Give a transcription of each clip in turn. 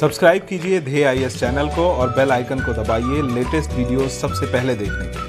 Subscribe कीजिए धे I S channel को और बेल आइकन को दबाइए लेटेस्ट वीडियो सबसे पहले देखने के लिए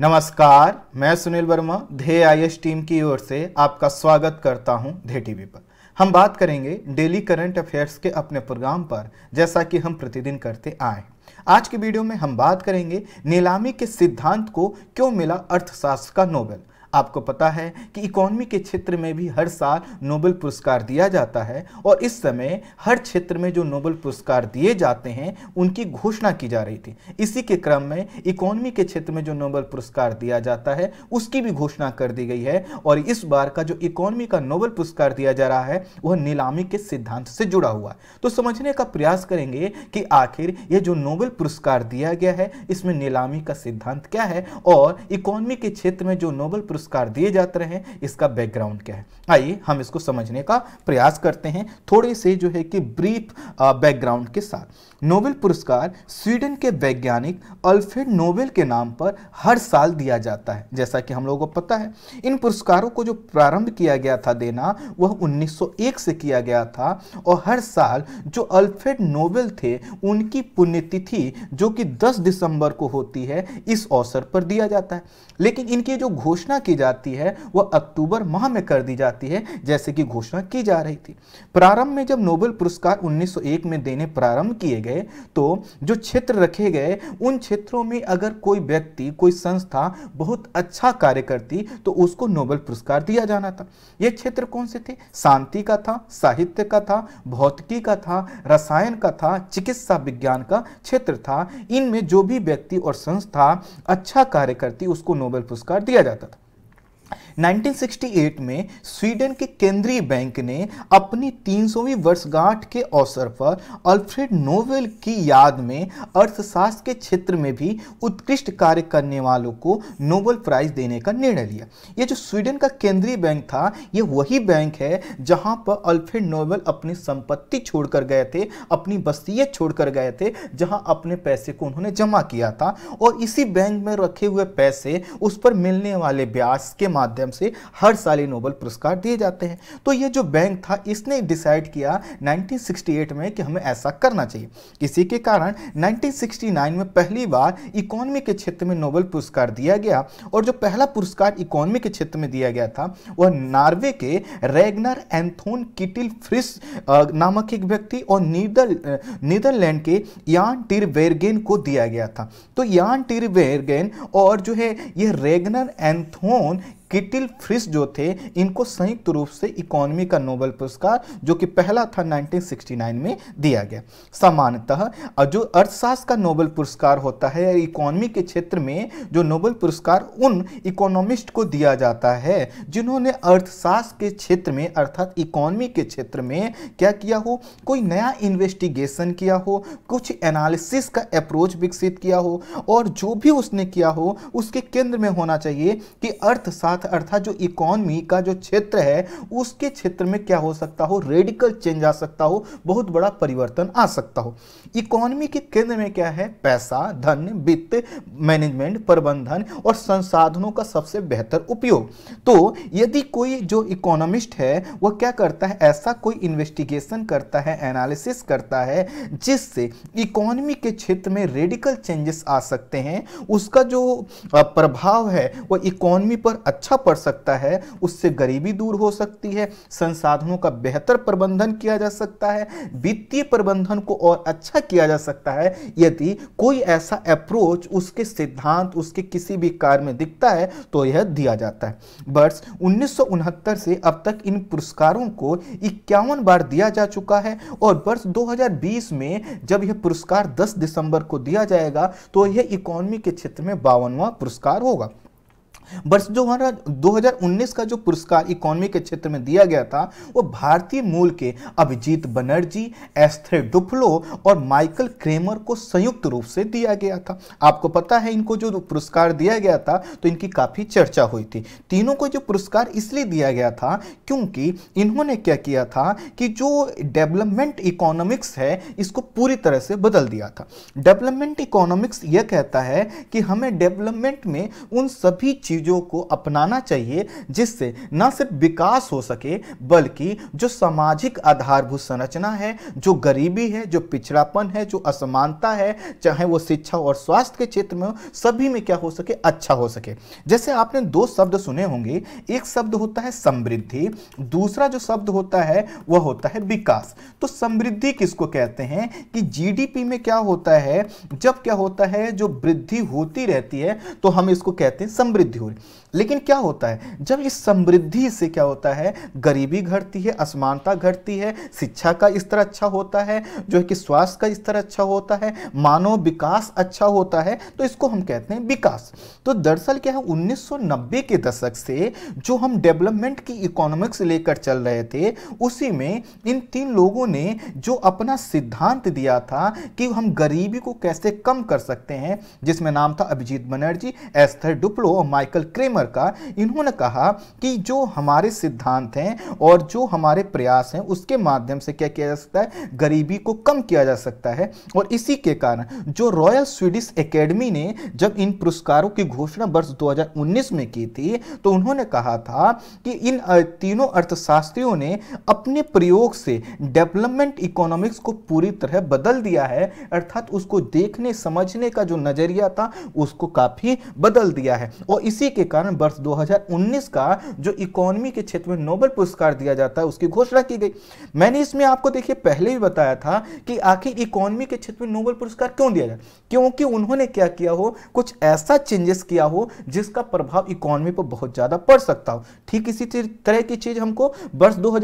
नमस्कार मैं सुनील वर्मा धे आई टीम की ओर से आपका स्वागत करता हूं धे टीवी पर हम बात करेंगे डेली करंट अफेयर्स के अपने प्रोग्राम पर जैसा कि हम प्रतिदिन करते आए आज के वीडियो में हम बात करेंगे नीलामी के सिद्धांत को क्यों मिला अर्थशास्त्र का नोबेल आपको पता है कि इकोनॉमी के क्षेत्र में भी हर साल नोबेल पुरस्कार दिया जाता है और इस समय हर क्षेत्र में जो नोबेल पुरस्कार दिए जाते हैं उनकी घोषणा की जा रही थी इसी के क्रम में इकोनॉमी के क्षेत्र में जो नोबेल पुरस्कार दिया जाता है उसकी भी घोषणा कर दी गई है और इस बार का जो इकोनॉमी का नोबेल पुरस्कार दिया जा रहा है वह नीलामी के सिद्धांत से जुड़ा हुआ है तो समझने का प्रयास करेंगे कि आखिर यह जो नोबेल पुरस्कार दिया गया है इसमें नीलामी का सिद्धांत क्या है और इकोनॉमी के क्षेत्र में जो नोबेल पुरस्कार पुरस्कार दिए जाते रहे हैं इसका बैकग्राउंड क्या है आइए हम इसको समझने का प्रयास करते हैं थोड़े से जो है कि ब्रीफ बैकग्राउंड के साथ नोबेल पुरस्कार स्वीडन के वैज्ञानिक अल्फ्रेड नोबेल के नाम पर हर साल दिया जाता है जैसा कि हम लोगों को पता है इन पुरस्कारों को जो प्रारंभ किया गया था देना वह 1901 से किया गया था और हर साल जो अल्फ्रेड नोबेल थे उनकी पुण्यतिथि जो कि 10 दिसंबर को होती है इस अवसर पर दिया जाता है लेकिन इनकी जो घोषणा की जाती है वह अक्टूबर माह में कर दी जाती है जैसे कि घोषणा की जा रही थी प्रारंभ में जब नोबेल पुरस्कार उन्नीस में देने प्रारंभ किए गए है तो जो क्षेत्र रखे गए उन क्षेत्रों में अगर कोई व्यक्ति कोई संस्था बहुत अच्छा कार्य करती तो उसको नोबेल पुरस्कार दिया जाना था ये क्षेत्र कौन से थे शांति का था साहित्य का था भौतिकी का था रसायन का था चिकित्सा विज्ञान का क्षेत्र था इनमें जो भी व्यक्ति और संस्था अच्छा कार्य करती उसको नोबेल पुरस्कार दिया जाता था 1968 में स्वीडन के केंद्रीय बैंक ने अपनी 300वीं वर्षगांठ के अवसर पर अल्फ्रेड नोवेल की याद में अर्थशास्त्र के क्षेत्र में भी उत्कृष्ट कार्य करने वालों को नोबेल प्राइज देने का निर्णय लिया ये जो स्वीडन का केंद्रीय बैंक था ये वही बैंक है जहां पर अल्फ्रेड नोबेल अपनी संपत्ति छोड़कर गए थे अपनी बस्तियत छोड़कर गए थे जहाँ अपने पैसे को उन्होंने जमा किया था और इसी बैंक में रखे हुए पैसे उस पर मिलने वाले ब्याज के माध्यम माध्यम से हर साल ये नोबल पुरस्कार दिए जाते हैं तो ये जो बैंक था इसने डिसाइड किया 1968 में कि हमें ऐसा करना चाहिए इसी के कारण 1969 में पहली बार इकोनॉमी के क्षेत्र में नोबल पुरस्कार दिया गया और जो पहला पुरस्कार इकोनॉमी के क्षेत्र में दिया गया था वह नार्वे के रेगनर एंथोन किटिल फ्रिस नामक एक व्यक्ति और नीदर नीदरलैंड के यान टिरबेरगेन को दिया गया था तो यान टिरबेरगेन और जो है ये रेगनर एंथोन किटिल फ्रिस जो थे इनको संयुक्त रूप से इकोनॉमी का नोबेल पुरस्कार जो कि पहला था 1969 में दिया गया सामान्यतः जो अर्थशास्त्र का नोबल पुरस्कार होता है इकोनॉमी के क्षेत्र में जो नोबल पुरस्कार उन इकोनॉमिस्ट को दिया जाता है जिन्होंने अर्थशास्त्र के क्षेत्र में अर्थात इकोनॉमी के क्षेत्र में क्या किया हो कोई नया इन्वेस्टिगेशन किया हो कुछ एनालिसिस का अप्रोच विकसित किया हो और जो भी उसने किया हो उसके केंद्र में होना चाहिए कि अर्थशास्त्र अर्थ अर्थात जो इकोनॉमी का जो क्षेत्र है उसके क्षेत्र में क्या हो सकता हो रेडिकल चेंज आ सकता हो बहुत बड़ा परिवर्तन आ सकता हो इकोनॉमी के केंद्र में क्या है पैसा धन वित्त मैनेजमेंट प्रबंधन और संसाधनों का सबसे बेहतर उपयोग तो यदि कोई जो इकोनॉमिस्ट है वह क्या करता है ऐसा कोई इन्वेस्टिगेशन करता है एनालिसिस करता है जिससे इकोनॉमी के क्षेत्र में रेडिकल चेंजेस आ सकते हैं उसका जो प्रभाव है वह इकोनॉमी पर अच्छा अच्छा पड़ सकता है उससे गरीबी दूर हो सकती है संसाधनों का बेहतर प्रबंधन किया जा सकता है वित्तीय प्रबंधन को और अच्छा किया जा सकता है यदि कोई ऐसा अप्रोच उसके सिद्धांत उसके किसी भी कार्य में दिखता है तो यह दिया जाता है वर्ष उन्नीस से अब तक इन पुरस्कारों को इक्यावन बार दिया जा चुका है और वर्ष 2020 में जब यह पुरस्कार 10 दिसंबर को दिया जाएगा तो यह इकोनॉमी के क्षेत्र में बावनवा पुरस्कार होगा वर्ष जो हमारा 2019 का जो पुरस्कार इकोनॉमी के क्षेत्र में दिया गया था वो भारतीय मूल के अभिजीत बनर्जी एस्थ्रे डुफ्लो और माइकल क्रेमर को संयुक्त रूप से दिया गया था आपको पता है इनको जो पुरस्कार दिया गया था तो इनकी काफ़ी चर्चा हुई थी तीनों को जो पुरस्कार इसलिए दिया गया था क्योंकि इन्होंने क्या किया था कि जो डेवलपमेंट इकोनॉमिक्स है इसको पूरी तरह से बदल दिया था डेवलपमेंट इकोनॉमिक्स यह कहता है कि हमें डेवलपमेंट में उन सभी चीज़ चीज़ों को अपनाना चाहिए जिससे न सिर्फ विकास हो सके बल्कि जो सामाजिक आधारभूत संरचना है जो गरीबी है जो पिछड़ापन है जो असमानता है चाहे वो शिक्षा और स्वास्थ्य के क्षेत्र में हो सभी में क्या हो सके अच्छा हो सके जैसे आपने दो शब्द सुने होंगे एक शब्द होता है समृद्धि दूसरा जो शब्द होता है वह होता है विकास तो समृद्धि किसको कहते हैं कि जीडीपी में क्या होता है जब क्या होता है जो वृद्धि होती रहती है तो हम इसको कहते हैं समृद्धि júri. लेकिन क्या होता है जब इस समृद्धि से क्या होता है गरीबी घटती है असमानता घटती है शिक्षा का स्तर अच्छा होता है जो है कि स्वास्थ्य का स्तर अच्छा होता है मानव विकास अच्छा होता है तो इसको हम कहते हैं विकास तो दरअसल क्या है 1990 के दशक से जो हम डेवलपमेंट की इकोनॉमिक्स लेकर चल रहे थे उसी में इन तीन लोगों ने जो अपना सिद्धांत दिया था कि हम गरीबी को कैसे कम कर सकते हैं जिसमें नाम था अभिजीत बनर्जी एस्थर डुप्लो और माइकल क्रेमर सरकार का इन्होंने कहा कि जो हमारे सिद्धांत हैं और जो हमारे प्रयास हैं उसके माध्यम से क्या किया जा सकता है गरीबी को कम किया जा सकता है और इसी के कारण जो रॉयल स्वीडिश एकेडमी ने जब इन पुरस्कारों की घोषणा वर्ष 2019 में की थी तो उन्होंने कहा था कि इन तीनों अर्थशास्त्रियों ने अपने प्रयोग से डेवलपमेंट इकोनॉमिक्स को पूरी तरह बदल दिया है अर्थात उसको देखने समझने का जो नजरिया था उसको काफी बदल दिया है और इसी के कारण वर्ष 2019 का जो इकोनॉमी के क्षेत्र में नोबेल पुरस्कार दिया जाता है उसकी घोषणा की गई मैंने इसमें आपको देखिए पहले भी बताया था कि आखिर इकोनॉमी के क्षेत्र में नोबेल पुरस्कार क्यों दिया जाए क्योंकि उन्होंने क्या किया हो कुछ ऐसा चेंजेस किया हो जिसका प्रभाव इकोनॉमी पर बहुत ज़्यादा पड़ सकता हो ठीक इसी तरह की चीज़ हमको वर्ष दो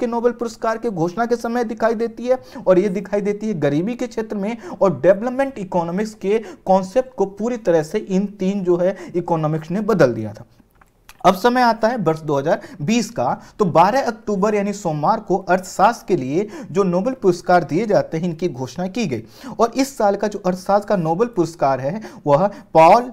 के नोबेल पुरस्कार के घोषणा के समय दिखाई देती है और ये दिखाई देती है गरीबी के क्षेत्र में और डेवलपमेंट इकोनॉमिक्स के कॉन्सेप्ट को पूरी तरह से इन तीन जो है इकोनॉमिक्स ने बदल दिया दिया था अब समय आता है वर्ष 2020 का तो 12 अक्टूबर यानी सोमवार को अर्थशास्त्र के लिए जो नोबेल पुरस्कार दिए जाते हैं इनकी घोषणा की गई और इस साल का जो अर्थशास्त्र का नोबेल पुरस्कार है वह पॉल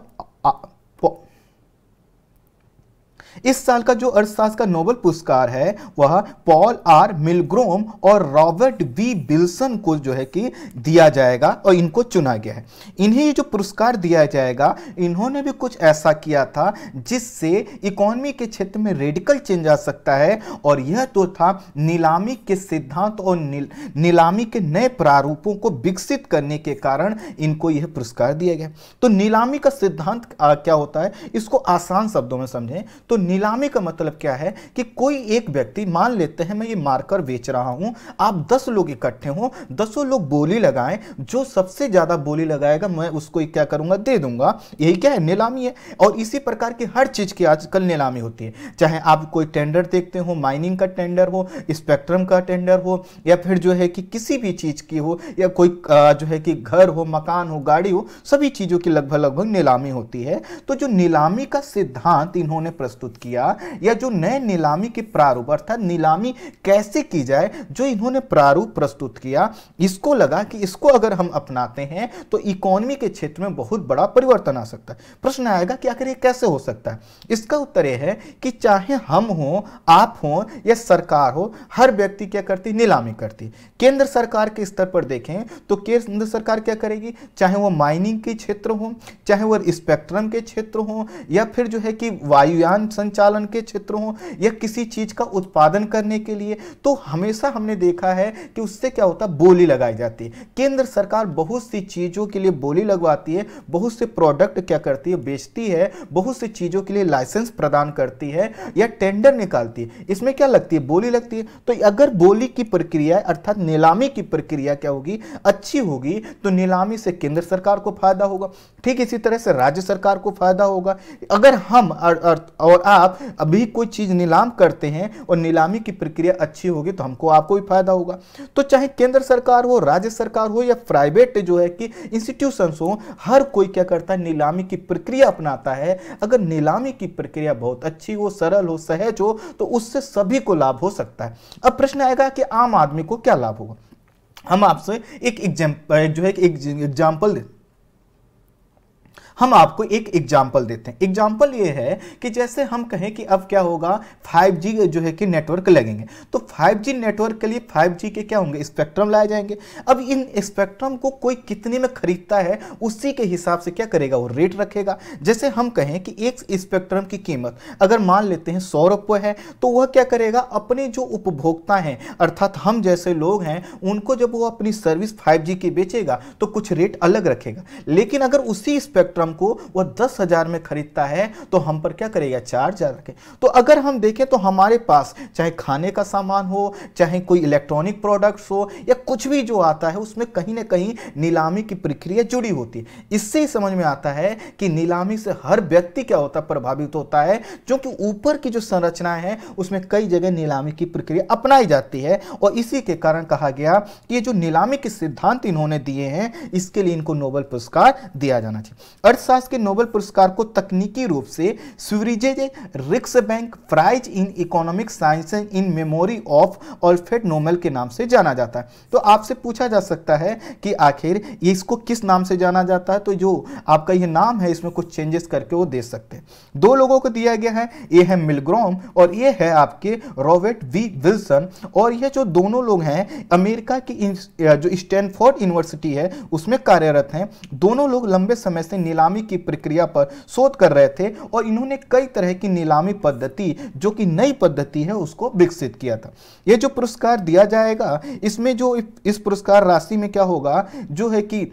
इस साल का जो अर्थशास्त्र का नोबल पुरस्कार है वह पॉल आर मिलग्रोम और रॉबर्ट वी बिल्सन को जो है कि दिया जाएगा और इनको चुना गया है इन्हें ये जो पुरस्कार दिया जाएगा इन्होंने भी कुछ ऐसा किया था जिससे इकोनॉमी के क्षेत्र में रेडिकल चेंज आ सकता है और यह तो था नीलामी के सिद्धांत और नीलामी के नए प्रारूपों को विकसित करने के कारण इनको यह पुरस्कार दिया गया तो नीलामी का सिद्धांत क्या होता है इसको आसान शब्दों में समझें तो नीलामी का मतलब क्या है कि कोई एक व्यक्ति मान लेते हैं मैं ये मार्कर बेच रहा हूं आप दस लोग इकट्ठे हो दसों लोग बोली लगाएं जो सबसे ज़्यादा बोली लगाएगा मैं उसको क्या करूंगा दे दूंगा यही क्या है नीलामी है और इसी प्रकार की हर चीज़ की आजकल नीलामी होती है चाहे आप कोई टेंडर देखते हो माइनिंग का टेंडर हो स्पेक्ट्रम का टेंडर हो या फिर जो है कि किसी भी चीज़ की हो या कोई जो है कि घर हो मकान हो गाड़ी हो सभी चीज़ों की लगभग लगभग नीलामी होती है तो जो नीलामी का सिद्धांत इन्होंने प्रस्तुत प्रस्तुत किया या जो नए नीलामी के प्रारूप अर्थात नीलामी कैसे की जाए जो इन्होंने प्रारूप प्रस्तुत किया इसको लगा कि इसको अगर हम अपनाते हैं तो इकोनॉमी के क्षेत्र में बहुत बड़ा परिवर्तन आ सकता है प्रश्न आएगा कि आखिर ये कैसे हो सकता है इसका उत्तर यह है कि चाहे हम हों आप हों या सरकार हो हर व्यक्ति क्या करती नीलामी करती केंद्र सरकार के स्तर पर देखें तो केंद्र सरकार क्या करेगी चाहे वो माइनिंग के क्षेत्र हो चाहे वो स्पेक्ट्रम के क्षेत्र हो या फिर जो है कि वायुयान संचालन के क्षेत्र हो या किसी चीज़ का उत्पादन करने के लिए तो हमेशा हमने देखा है कि उससे क्या होता है बोली लगाई जाती है केंद्र सरकार बहुत सी चीज़ों के लिए बोली लगवाती है बहुत से प्रोडक्ट क्या करती है बेचती है बहुत सी चीज़ों के लिए लाइसेंस प्रदान करती है या टेंडर निकालती है इसमें क्या लगती है बोली लगती है तो अगर बोली की प्रक्रिया अर्थात नीलामी की प्रक्रिया क्या होगी अच्छी होगी तो नीलामी से केंद्र सरकार को फायदा होगा ठीक इसी तरह से राज्य सरकार को फायदा होगा अगर हम और आप अभी कोई चीज़ नीलाम करते हैं और नीलामी की प्रक्रिया अच्छी होगी तो हमको आपको भी फायदा होगा तो चाहे केंद्र सरकार हो राज्य सरकार हो या प्राइवेट जो है कि इंस्टीट्यूशन हो हर कोई क्या करता है नीलामी की प्रक्रिया अपनाता है अगर नीलामी की प्रक्रिया बहुत अच्छी हो सरल हो सहज हो तो उससे सभी को लाभ हो सकता है अब प्रश्न आएगा कि आम आदमी को क्या लाभ होगा हम आपसे एक एग्जाम्पल जो है एक एग्जाम्पल हम आपको एक एग्जाम्पल देते हैं एग्जाम्पल ये है कि जैसे हम कहें कि अब क्या होगा 5G जो है कि नेटवर्क लगेंगे तो 5G नेटवर्क के लिए 5G के क्या होंगे स्पेक्ट्रम लाए जाएंगे अब इन स्पेक्ट्रम को कोई कितने में खरीदता है उसी के हिसाब से क्या करेगा वो रेट रखेगा जैसे हम कहें कि एक स्पेक्ट्रम की कीमत अगर मान लेते हैं सौ रुपये है तो वह क्या करेगा अपने जो उपभोक्ता हैं अर्थात हम जैसे लोग हैं उनको जब वो अपनी सर्विस जी की बेचेगा तो कुछ रेट अलग रखेगा लेकिन अगर उसी स्पेक्ट्रम को वह दस हज़ार में खरीदता है तो हम पर क्या करेगा चार हज़ार के तो अगर हम देखें तो हमारे पास चाहे खाने का सामान हो चाहे कोई इलेक्ट्रॉनिक प्रोडक्ट्स हो या कुछ भी जो आता है उसमें कहीं ना कहीं नीलामी की प्रक्रिया जुड़ी होती है इससे ही समझ में आता है कि नीलामी से हर व्यक्ति क्या होता प्रभावित होता है क्योंकि ऊपर की जो संरचनाएं हैं उसमें कई जगह नीलामी की प्रक्रिया अपनाई जाती है और इसी के कारण कहा गया कि ये जो नीलामी के सिद्धांत इन्होंने दिए हैं इसके लिए इनको नोबल पुरस्कार दिया जाना चाहिए अर्थशास्त्र के नोबेल पुरस्कार को तकनीकी रूप से Sveriges Riksbank prize in economic science in memory of ऑल्फेड नोबेल के नाम से जाना जाता है तो आपसे पूछा जा सकता है कि आखिर इसको किस नाम से जाना जाता है तो जो आपका यह नाम है इसमें कुछ चेंजेस करके वो दे सकते हैं दो लोगों को दिया गया है ये है मिलग्रोम और ये है आपके रॉबर्ट वी विल्सन और ये जो दोनों लोग हैं अमेरिका की जो स्टैनफोर्ड यूनिवर्सिटी है उसमें कार्यरत हैं दोनों लोग लंबे समय से नीलाम नीलामी की प्रक्रिया पर शोध कर रहे थे और इन्होंने कई तरह की नीलामी पद्धति जो कि नई पद्धति है उसको विकसित किया था ये जो पुरस्कार दिया जाएगा इसमें जो इस पुरस्कार राशि में क्या होगा जो है कि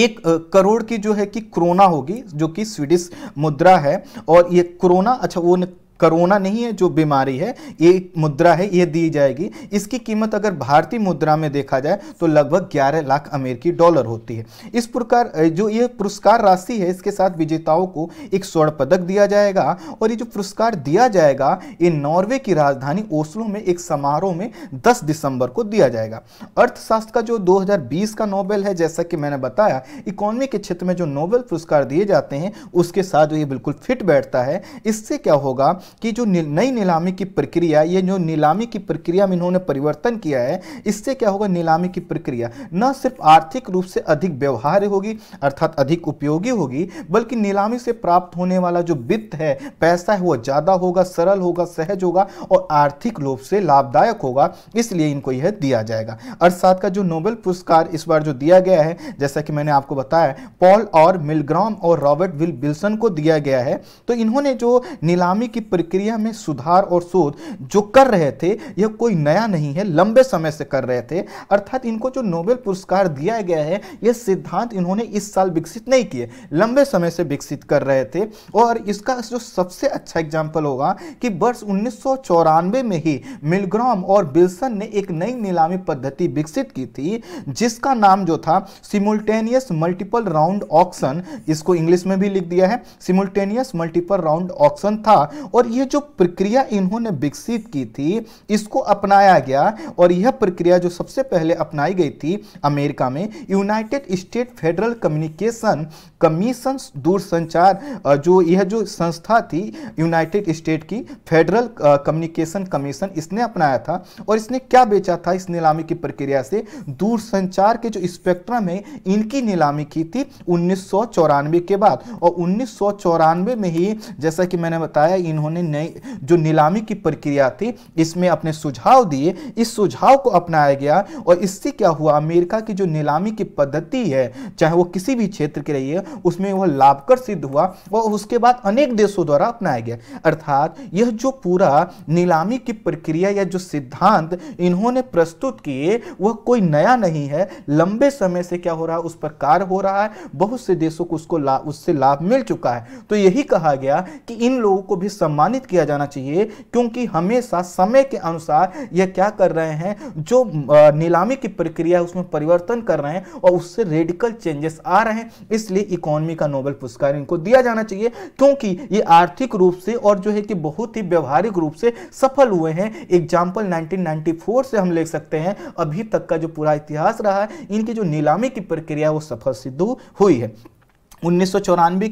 एक करोड़ की जो है कि क्रोना होगी जो कि स्वीडिश मुद्रा है और ये क्रोना अच्छा वो करोना नहीं है जो बीमारी है ये मुद्रा है ये दी जाएगी इसकी कीमत अगर भारतीय मुद्रा में देखा जाए तो लगभग 11 लाख अमेरिकी डॉलर होती है इस प्रकार जो ये पुरस्कार राशि है इसके साथ विजेताओं को एक स्वर्ण पदक दिया जाएगा और ये जो पुरस्कार दिया जाएगा ये नॉर्वे की राजधानी ओस्लो में एक समारोह में 10 दिसंबर को दिया जाएगा अर्थशास्त्र का जो 2020 का नोबेल है जैसा कि मैंने बताया इकोनॉमी के क्षेत्र में जो नोबेल पुरस्कार दिए जाते हैं उसके साथ जो ये बिल्कुल फिट बैठता है इससे क्या होगा कि जो नई नीलामी की प्रक्रिया ये जो नीलामी की प्रक्रिया में इन्होंने परिवर्तन किया है इससे क्या होगा नीलामी की प्रक्रिया न सिर्फ आर्थिक रूप से अधिक व्यवहार्य होगी अर्थात अधिक उपयोगी होगी बल्कि नीलामी से प्राप्त होने वाला जो वित्त है पैसा है वह ज़्यादा होगा सरल होगा सहज होगा और आर्थिक रूप से लाभदायक होगा इसलिए इनको यह दिया जाएगा अर्थशास्त्र का जो नोबेल पुरस्कार इस बार जो दिया गया है जैसा कि मैंने आपको बताया पॉल और मिलग्राम और रॉबर्ट विल बिल्सन को दिया गया है तो इन्होंने जो नीलामी की प्रक्रिया में सुधार और शोध जो कर रहे थे यह कोई नया नहीं है लंबे समय से कर रहे थे अर्थात इनको जो नोबेल पुरस्कार दिया गया है यह सिद्धांत इन्होंने इस साल विकसित नहीं किए लंबे समय से विकसित कर रहे थे और इसका जो सबसे अच्छा एग्जाम्पल होगा कि वर्ष उन्नीस में ही मिलग्राम और बिल्सन ने एक नई नीलामी पद्धति विकसित की थी जिसका नाम जो था सिमुलटेनियस मल्टीपल राउंड ऑक्शन इसको इंग्लिश में भी लिख दिया है सिमुलटेनियस मल्टीपल राउंड ऑक्शन था और ये जो प्रक्रिया इन्होंने विकसित की थी इसको अपनाया गया और यह प्रक्रिया जो सबसे पहले अपनाई गई थी अमेरिका में United State Federal Communication Commission दूरसंचार जो यह जो संस्था थी यूनाइटेड स्टेट की फेडरल कम्युनिकेशन कमीशन इसने अपनाया था और इसने क्या बेचा था इस नीलामी की प्रक्रिया से दूरसंचार के जो स्पेक्ट्रम है इनकी नीलामी की थी उन्नीस के बाद और उन्नीस में ही जैसा कि मैंने बताया इन्होंने उन्होंने नई जो नीलामी की प्रक्रिया थी इसमें अपने सुझाव दिए इस सुझाव को अपनाया गया और इससे क्या हुआ अमेरिका की जो नीलामी की पद्धति है चाहे वो किसी भी क्षेत्र की रही है उसमें वह लाभकर सिद्ध हुआ और उसके बाद अनेक देशों द्वारा अपनाया गया अर्थात यह जो पूरा नीलामी की प्रक्रिया या जो सिद्धांत इन्होंने प्रस्तुत किए वह कोई नया नहीं है लंबे समय से क्या हो रहा है उस पर कार्य हो रहा है बहुत से देशों को उसको ला, उससे लाभ मिल चुका है तो यही कहा गया कि इन लोगों को भी सम्मान सम्मानित किया जाना चाहिए क्योंकि हमेशा समय के अनुसार यह क्या कर रहे हैं जो नीलामी की प्रक्रिया है उसमें परिवर्तन कर रहे हैं और उससे रेडिकल चेंजेस आ रहे हैं इसलिए इकोनॉमी का नोबल पुरस्कार इनको दिया जाना चाहिए क्योंकि ये आर्थिक रूप से और जो है कि बहुत ही व्यवहारिक रूप से सफल हुए हैं एग्जाम्पल नाइनटीन से हम ले सकते हैं अभी तक का जो पूरा इतिहास रहा है इनकी जो नीलामी की प्रक्रिया वो सफल सिद्ध हुई है उन्नीस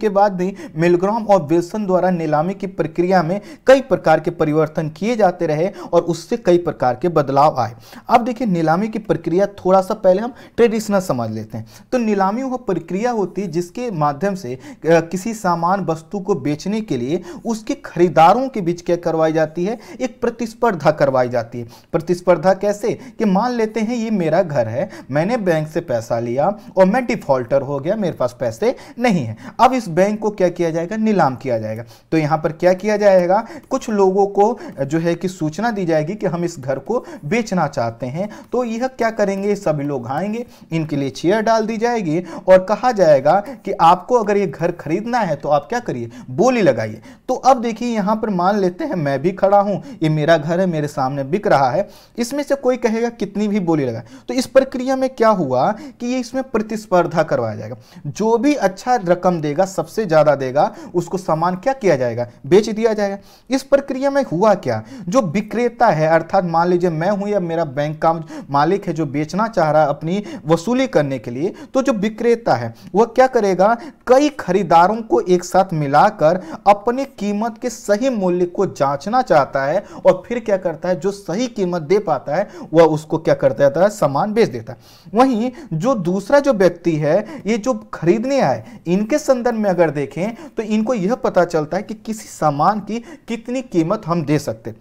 के बाद भी मिलग्राम और विल्सन द्वारा नीलामी की प्रक्रिया में कई प्रकार के परिवर्तन किए जाते रहे और उससे कई प्रकार के बदलाव आए अब देखिए नीलामी की प्रक्रिया थोड़ा सा पहले हम ट्रेडिशनल समझ लेते हैं तो नीलामी वह प्रक्रिया होती है जिसके माध्यम से किसी सामान वस्तु को बेचने के लिए उसके खरीदारों के बीच क्या करवाई जाती है एक प्रतिस्पर्धा करवाई जाती है प्रतिस्पर्धा कैसे कि मान लेते हैं ये मेरा घर है मैंने बैंक से पैसा लिया और मैं डिफॉल्टर हो गया मेरे पास पैसे नहीं है अब इस बैंक को क्या किया जाएगा नीलाम किया जाएगा तो यहाँ पर क्या किया जाएगा कुछ लोगों को जो है कि सूचना दी जाएगी कि हम इस घर को बेचना चाहते हैं तो यह क्या करेंगे सभी लोग आएंगे इनके लिए चेयर डाल दी जाएगी और कहा जाएगा कि आपको अगर ये घर खरीदना है तो आप क्या करिए बोली लगाइए तो अब देखिए यहाँ पर मान लेते हैं मैं भी खड़ा हूँ ये मेरा घर है मेरे सामने बिक रहा है इसमें से कोई कहेगा कितनी भी बोली लगाए तो इस प्रक्रिया में क्या हुआ कि ये इसमें प्रतिस्पर्धा करवाया जाएगा जो भी अच्छा अच्छा रकम देगा सबसे ज़्यादा देगा उसको सामान क्या किया जाएगा बेच दिया जाएगा इस प्रक्रिया में हुआ क्या जो विक्रेता है अर्थात मान लीजिए मैं हूं या मेरा बैंक का मालिक है जो बेचना चाह रहा है अपनी वसूली करने के लिए तो जो विक्रेता है वह क्या करेगा कई खरीदारों को एक साथ मिलाकर अपनी कीमत के सही मूल्य को जांचना चाहता है और फिर क्या करता है जो सही कीमत दे पाता है वह उसको क्या करता है सामान बेच देता है वहीं जो दूसरा जो व्यक्ति है ये जो खरीदने आए इनके संदर्भ में अगर देखें तो इनको यह पता चलता है कि किसी सामान की कितनी कीमत हम दे सकते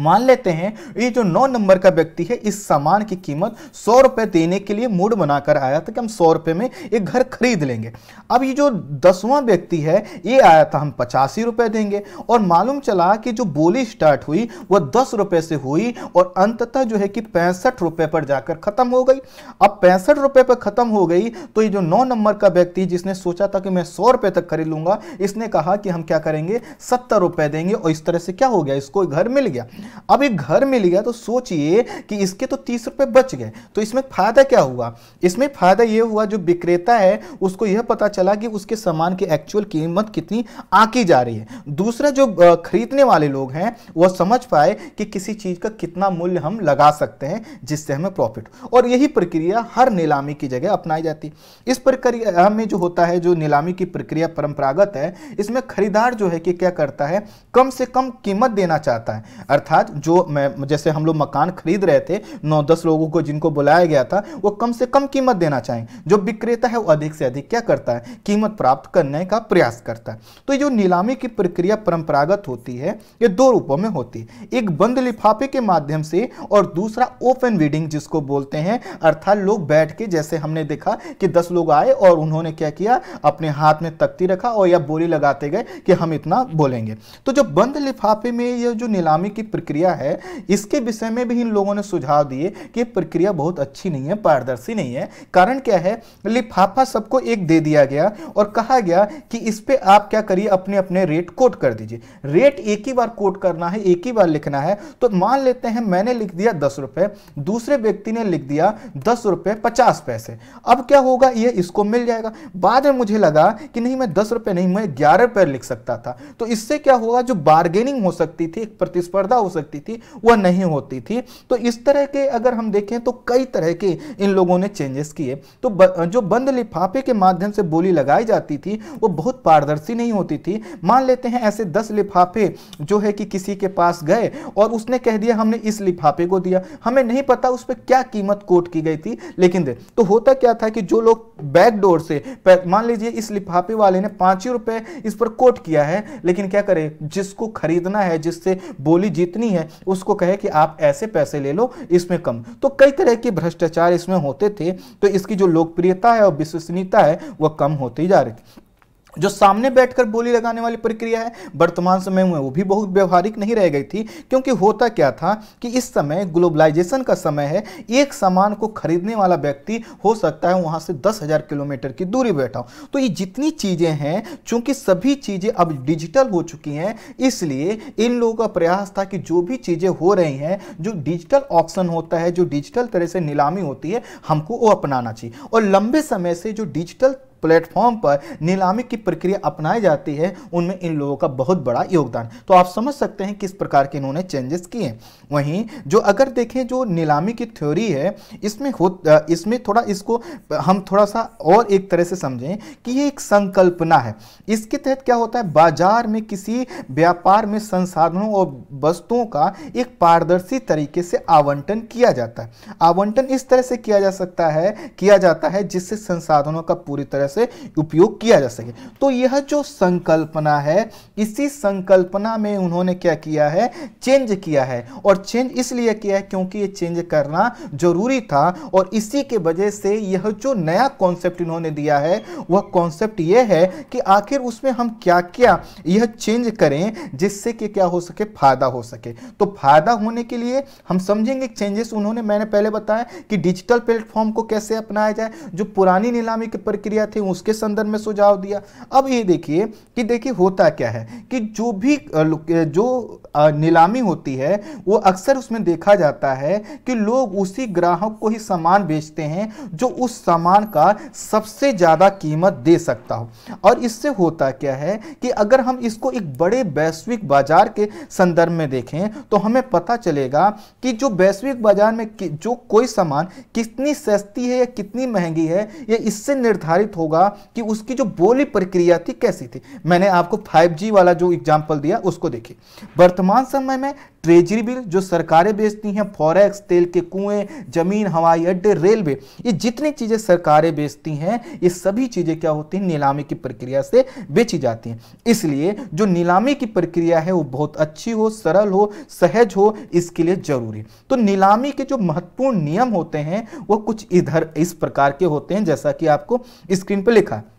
मान लेते हैं ये जो नौ नंबर का व्यक्ति है इस सामान की कीमत सौ रुपये देने के लिए मूड बनाकर आया था कि हम सौ रुपये में एक घर खरीद लेंगे अब ये जो दसवां व्यक्ति है ये आया था हम पचासी रुपये देंगे और मालूम चला कि जो बोली स्टार्ट हुई वह दस रुपये से हुई और अंततः जो है कि पैंसठ रुपये पर जाकर ख़त्म हो गई अब पैंसठ रुपये पर ख़त्म हो गई तो ये जो नौ नंबर का व्यक्ति जिसने सोचा था कि मैं सौ रुपये तक खरीद लूँगा इसने कहा कि हम क्या करेंगे सत्तर रुपये देंगे और इस तरह से क्या हो गया इसको घर मिल गया अब ये घर में गया तो सोचिए कि इसके तो तीस रुपए बच गए तो इसमें फायदा क्या हुआ इसमें फायदा ये हुआ जो विक्रेता है उसको यह पता चला कि उसके सामान की एक्चुअल कीमत कितनी आकी जा रही है दूसरा जो खरीदने वाले लोग हैं वह समझ पाए कि किसी चीज़ का कितना मूल्य हम लगा सकते हैं जिससे हमें प्रॉफिट और यही प्रक्रिया हर नीलामी की जगह अपनाई जाती इस प्रक्रिया में जो होता है जो नीलामी की प्रक्रिया परंपरागत है इसमें खरीदार जो है कि क्या करता है कम से कम कीमत देना चाहता है अर्थात अर्थात जो मैं जैसे हम लोग मकान खरीद रहे थे नौ दस लोगों को जिनको बुलाया गया था वो कम से कम कीमत देना चाहेंगे जो विक्रेता है वो अधिक से अधिक क्या करता है कीमत प्राप्त करने का प्रयास करता है तो जो नीलामी की प्रक्रिया परंपरागत होती है ये दो रूपों में होती है एक बंद लिफाफे के माध्यम से और दूसरा ओपन वीडिंग जिसको बोलते हैं अर्थात लोग बैठ के जैसे हमने देखा कि दस लोग आए और उन्होंने क्या किया अपने हाथ में तख्ती रखा और या बोली लगाते गए कि हम इतना बोलेंगे तो जो बंद लिफाफे में ये जो नीलामी की प्रक्रिया प्रक्रिया है इसके विषय में भी इन लोगों ने सुझाव दिए कि प्रक्रिया बहुत अच्छी नहीं है पारदर्शी नहीं है कारण क्या है लिफाफा सबको एक दे दिया गया और कहा गया कि इस पर आप क्या करिए अपने अपने रेट कोट कर दीजिए रेट एक ही बार कोट करना है एक ही बार लिखना है तो मान लेते हैं मैंने लिख दिया दस रुपए दूसरे व्यक्ति ने लिख दिया दस रुपए पचास पैसे अब क्या होगा ये इसको मिल जाएगा बाद में मुझे लगा कि नहीं मैं दस रुपए नहीं मैं ग्यारह रुपए लिख सकता था तो इससे क्या होगा जो बार्गेनिंग हो सकती थी एक प्रतिस्पर्धा हो सकती थी वह नहीं होती थी तो इस तरह के अगर हम देखें तो कई तरह के इन लोगों ने चेंजेस किए तो ब, जो बंद लिफाफे के माध्यम से बोली लगाई जाती थी वो बहुत पारदर्शी नहीं होती थी मान लेते हैं ऐसे दस लिफाफे जो है कि किसी के पास गए और उसने कह दिया हमने इस लिफाफे को दिया हमें नहीं पता उस पर क्या कीमत कोट की गई थी लेकिन दे तो होता क्या था कि जो लोग बैकडोर से मान लीजिए इस लिफाफे वाले ने पांच ही इस पर कोट किया है लेकिन क्या करे जिसको खरीदना है जिससे बोली जीत इतनी है उसको कहे कि आप ऐसे पैसे ले लो इसमें कम तो कई तरह के भ्रष्टाचार इसमें होते थे तो इसकी जो लोकप्रियता है और विश्वसनीयता है वह कम होती जा रही थी जो सामने बैठकर बोली लगाने वाली प्रक्रिया है वर्तमान समय में वो भी बहुत व्यवहारिक नहीं रह गई थी क्योंकि होता क्या था कि इस समय ग्लोबलाइजेशन का समय है एक सामान को खरीदने वाला व्यक्ति हो सकता है वहाँ से दस हज़ार किलोमीटर की दूरी बैठा हो तो ये जितनी चीज़ें हैं चूँकि सभी चीज़ें अब डिजिटल हो चुकी हैं इसलिए इन लोगों का प्रयास था कि जो भी चीज़ें हो रही हैं जो डिजिटल ऑप्शन होता है जो डिजिटल तरह से नीलामी होती है हमको वो अपनाना चाहिए और लंबे समय से जो डिजिटल प्लेटफॉर्म पर नीलामी की प्रक्रिया अपनाई जाती है उनमें इन लोगों का बहुत बड़ा योगदान तो आप समझ सकते हैं किस प्रकार के इन्होंने चेंजेस किए वहीं जो अगर देखें जो नीलामी की थ्योरी है इसमें हो इसमें थोड़ा इसको हम थोड़ा सा और एक तरह से समझें कि ये एक संकल्पना है इसके तहत क्या होता है बाजार में किसी व्यापार में संसाधनों और वस्तुओं का एक पारदर्शी तरीके से आवंटन किया जाता है आवंटन इस तरह से किया जा सकता है किया जाता है जिससे संसाधनों का पूरी तरह से उपयोग किया जा सके तो यह जो संकल्पना है इसी संकल्पना में उन्होंने क्या किया है चेंज किया है और चेंज इसलिए किया है क्योंकि ये चेंज करना जरूरी था और इसी के वजह से यह जो नया कॉन्सेप्ट इन्होंने दिया है वह कॉन्सेप्ट यह है कि आखिर उसमें हम क्या क्या यह चेंज करें जिससे कि क्या हो सके फायदा हो सके तो फायदा होने के लिए हम समझेंगे चेंजेस उन्होंने मैंने पहले बताया कि डिजिटल प्लेटफॉर्म को कैसे अपनाया जाए जो पुरानी नीलामी की प्रक्रिया थी उसके संदर्भ में सुझाव दिया अब ये देखिए कि देखिए होता क्या है कि जो भी जो नीलामी होती है वो अक्सर उसमें देखा जाता है कि लोग उसी ग्राहक को ही सामान बेचते हैं जो उस सामान का सबसे ज़्यादा कीमत दे सकता हो और इससे होता क्या है कि अगर हम इसको एक बड़े वैश्विक बाजार के संदर्भ में देखें तो हमें पता चलेगा कि जो वैश्विक बाजार में जो कोई सामान कितनी सस्ती है या कितनी महंगी है यह इससे निर्धारित होगा होगा कि उसकी जो बोली प्रक्रिया थी कैसी थी मैंने आपको 5G वाला जो एग्जाम्पल दिया उसको देखिए वर्तमान समय में ट्रेजरी बिल जो सरकारें बेचती हैं फॉरेक्स तेल के कुएं जमीन हवाई अड्डे रेलवे ये जितनी चीज़ें सरकारें बेचती हैं ये सभी चीज़ें क्या होती हैं नीलामी की प्रक्रिया से बेची जाती हैं इसलिए जो नीलामी की प्रक्रिया है वो बहुत अच्छी हो सरल हो सहज हो इसके लिए जरूरी तो नीलामी के जो महत्वपूर्ण नियम होते हैं वो कुछ इधर इस प्रकार के होते हैं जैसा कि आपको स्क्रीन पर लिखा है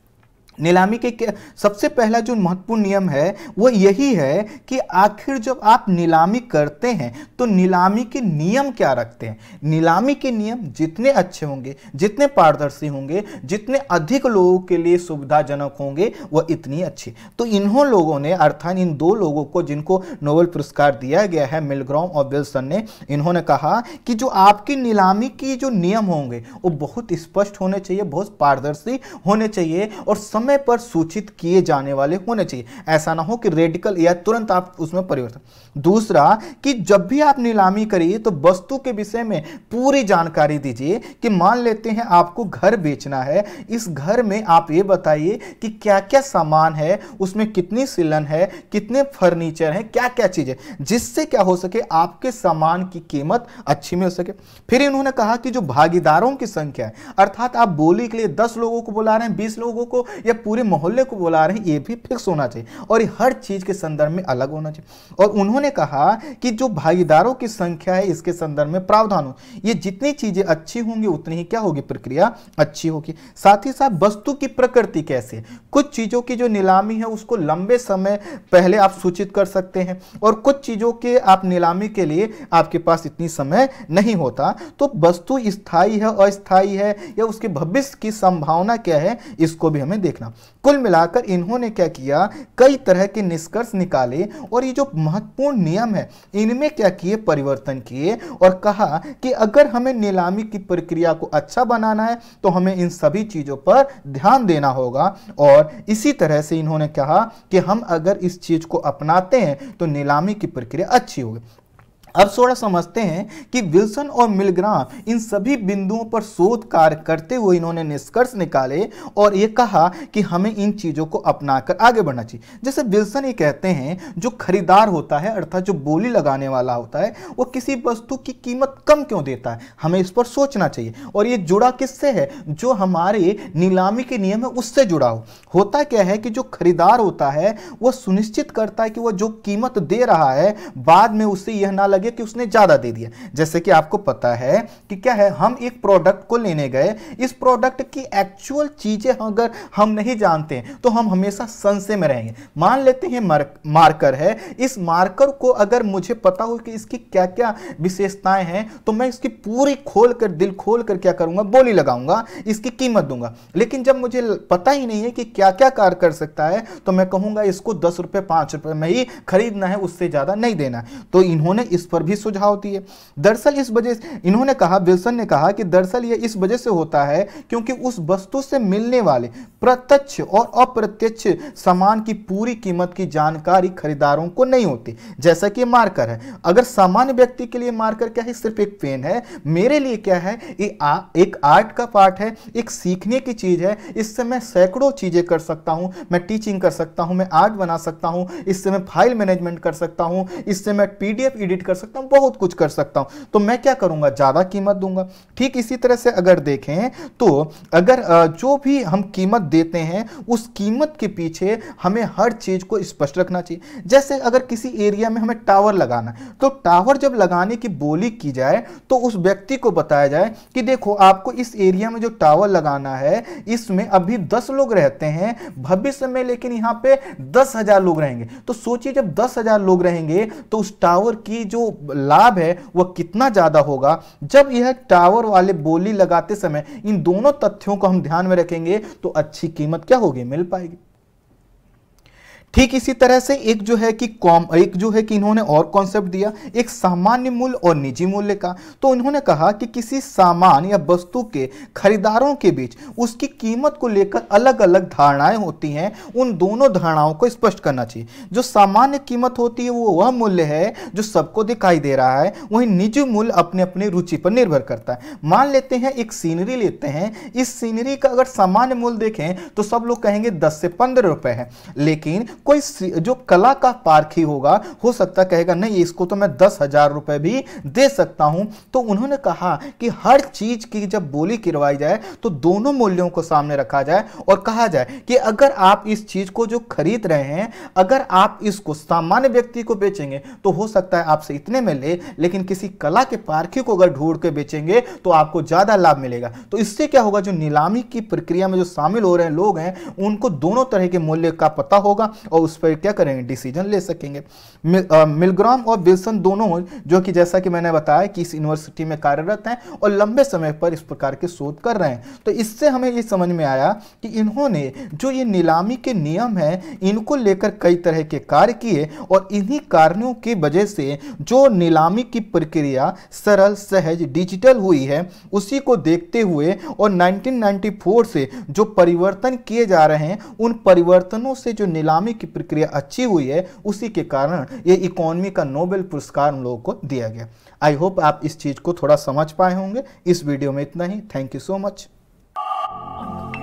नीलामी के सबसे पहला जो महत्वपूर्ण नियम है वो यही है कि आखिर जब आप नीलामी करते हैं तो नीलामी के नियम क्या रखते हैं नीलामी के नियम जितने अच्छे होंगे जितने पारदर्शी होंगे जितने अधिक लोगों के लिए सुविधाजनक होंगे वह इतनी अच्छी तो इन्हों लोगों ने अर्थात इन दो लोगों को जिनको नोबेल पुरस्कार दिया गया है मिलग्रॉम और विल्सन ने इन्होंने कहा कि जो आपकी नीलामी की जो नियम होंगे वो बहुत स्पष्ट होने चाहिए बहुत पारदर्शी होने चाहिए और सम समय पर सूचित किए जाने वाले होने चाहिए ऐसा ना हो कि रेडिकल या तुरंत आप उसमें परिवर्तन दूसरा कि जब भी आप नीलामी करिए तो वस्तु के विषय में पूरी जानकारी दीजिए कि मान लेते हैं आपको घर बेचना है इस घर में आप ये बताइए कि क्या क्या सामान है उसमें कितनी सिलन है कितने फर्नीचर है क्या क्या चीज़ है जिससे क्या हो सके आपके सामान की कीमत अच्छी में हो सके फिर इन्होंने कहा कि जो भागीदारों की संख्या है अर्थात आप बोली के लिए दस लोगों को बुला रहे हैं बीस लोगों को या या पूरे मोहल्ले को बुला रहे हैं ये भी फिक्स होना चाहिए और ये हर चीज़ के संदर्भ में अलग होना चाहिए और उन्होंने कहा कि जो भागीदारों की संख्या है इसके संदर्भ में प्रावधान हो ये जितनी चीज़ें अच्छी होंगी उतनी ही क्या होगी प्रक्रिया अच्छी होगी साथ ही साथ वस्तु की प्रकृति कैसे कुछ चीज़ों की जो नीलामी है उसको लंबे समय पहले आप सूचित कर सकते हैं और कुछ चीज़ों के आप नीलामी के लिए आपके पास इतनी समय नहीं होता तो वस्तु स्थायी है अस्थायी है या उसके भविष्य की संभावना क्या है इसको भी हमें देखना देखना कुल मिलाकर इन्होंने क्या किया कई तरह के निष्कर्ष निकाले और ये जो महत्वपूर्ण नियम है इनमें क्या किए परिवर्तन किए और कहा कि अगर हमें नीलामी की प्रक्रिया को अच्छा बनाना है तो हमें इन सभी चीज़ों पर ध्यान देना होगा और इसी तरह से इन्होंने कहा कि हम अगर इस चीज़ को अपनाते हैं तो नीलामी की प्रक्रिया अच्छी होगी अब थोड़ा समझते हैं कि विल्सन और मिलग्राम इन सभी बिंदुओं पर शोध कार्य करते हुए इन्होंने निष्कर्ष निकाले और ये कहा कि हमें इन चीज़ों को अपना कर आगे बढ़ना चाहिए जैसे विल्सन ये कहते हैं जो खरीदार होता है अर्थात जो बोली लगाने वाला होता है वो किसी वस्तु की कीमत कम क्यों देता है हमें इस पर सोचना चाहिए और ये जुड़ा किससे है जो हमारे नीलामी के नियम है उससे जुड़ा हो होता क्या है कि जो खरीदार होता है वह सुनिश्चित करता है कि वह जो कीमत दे रहा है बाद में उससे यह ना लगे गया कि उसने ज़्यादा दे दिया जैसे कि आपको पता है कि क्या है हम एक प्रोडक्ट को लेने गए इस प्रोडक्ट की एक्चुअल चीज़ें अगर हम नहीं जानते तो हम हमेशा संशय में रहेंगे मान लेते हैं मार्कर है इस मार्कर को अगर मुझे पता हो कि इसकी क्या क्या विशेषताएं हैं तो मैं इसकी पूरी खोल कर दिल खोल कर क्या करूंगा बोली लगाऊंगा इसकी कीमत दूंगा लेकिन जब मुझे पता ही नहीं है कि क्या क्या कार्य कर सकता है तो मैं कहूंगा इसको दस रुपए पांच रुपए में ही खरीदना है उससे ज़्यादा नहीं देना तो इन्होंने इस पर भी सुझाव दिए दरअसल इस वजह इन्होंने कहा विल्सन ने कहा कि दरअसल यह इस वजह से होता है क्योंकि उस वस्तु से मिलने वाले प्रत्यक्ष और अप्रत्यक्ष सामान की पूरी कीमत की जानकारी खरीदारों को नहीं होती जैसा कि मार्कर है अगर सामान्य व्यक्ति के लिए मार्कर क्या है सिर्फ एक पेन है मेरे लिए क्या है ये एक आर्ट का पार्ट है एक सीखने की चीज़ है इससे मैं सैकड़ों चीज़ें कर सकता हूं मैं टीचिंग कर सकता हूं मैं आर्ट बना सकता हूं इससे मैं फाइल मैनेजमेंट कर सकता हूं इससे मैं पीडीएफ एडिट कर कर सकता हूं बहुत कुछ कर सकता हूं तो मैं क्या करूंगा ज़्यादा कीमत दूंगा ठीक इसी तरह से अगर देखें तो अगर जो भी हम कीमत देते हैं उस कीमत के पीछे हमें हर चीज़ को स्पष्ट रखना चाहिए जैसे अगर किसी एरिया में हमें टावर लगाना तो टावर जब लगाने की बोली की जाए तो उस व्यक्ति को बताया जाए कि देखो आपको इस एरिया में जो टावर लगाना है इसमें अभी दस लोग रहते हैं भविष्य में लेकिन यहां पे दस हजार लोग रहेंगे तो सोचिए जब दस हजार लोग रहेंगे तो उस टावर की जो लाभ है वह कितना ज़्यादा होगा जब यह टावर वाले बोली लगाते समय इन दोनों तथ्यों को हम ध्यान में रखेंगे तो अच्छी कीमत क्या होगी मिल पाएगी ठीक इसी तरह से एक जो है कि कॉम एक जो है कि इन्होंने और कॉन्सेप्ट दिया एक सामान्य मूल्य और निजी मूल्य का तो इन्होंने कहा कि किसी सामान या वस्तु के खरीदारों के बीच उसकी कीमत को लेकर अलग अलग धारणाएं होती हैं उन दोनों धारणाओं को स्पष्ट करना चाहिए जो सामान्य कीमत होती है वो वह मूल्य है जो सबको दिखाई दे रहा है वहीं निजी मूल्य अपने अपने रुचि पर निर्भर करता है मान लेते हैं एक सीनरी लेते हैं इस सीनरी का अगर सामान्य मूल्य देखें तो सब लोग कहेंगे दस से पंद्रह रुपए है लेकिन कोई जो कला का पारखी होगा हो सकता कहेगा नहीं इसको तो मैं दस हजार रुपए भी दे सकता हूं तो उन्होंने कहा कि हर चीज की जब बोली करवाई जाए तो दोनों मूल्यों को सामने रखा जाए और कहा जाए कि अगर आप इस चीज को जो खरीद रहे हैं अगर आप इसको सामान्य व्यक्ति को बेचेंगे तो हो सकता है आपसे इतने में ले, लेकिन किसी कला के पारखी को अगर ढूंढ के बेचेंगे तो आपको ज्यादा लाभ मिलेगा तो इससे क्या होगा जो नीलामी की प्रक्रिया में जो शामिल हो रहे हैं लोग हैं उनको दोनों तरह के मूल्य का पता होगा और उस पर क्या करेंगे डिसीजन ले सकेंगे मिलग्राम और विल्सन दोनों जो कि जैसा कि मैंने बताया कि इस यूनिवर्सिटी में कार्यरत हैं और लंबे समय पर इस प्रकार के शोध कर रहे हैं तो इससे हमें ये समझ में आया कि इन्होंने जो ये नीलामी के नियम हैं इनको लेकर कई तरह के कार्य किए और इन्हीं कारणों की वजह से जो नीलामी की प्रक्रिया सरल सहज डिजिटल हुई है उसी को देखते हुए और 1994 से जो परिवर्तन किए जा रहे हैं उन परिवर्तनों से जो नीलामी की प्रक्रिया अच्छी हुई है उसी के कारण ये इकोनॉमी का नोबेल पुरस्कार उन लोगों को दिया गया आई होप आप इस चीज़ को थोड़ा समझ पाए होंगे इस वीडियो में इतना ही थैंक यू सो मच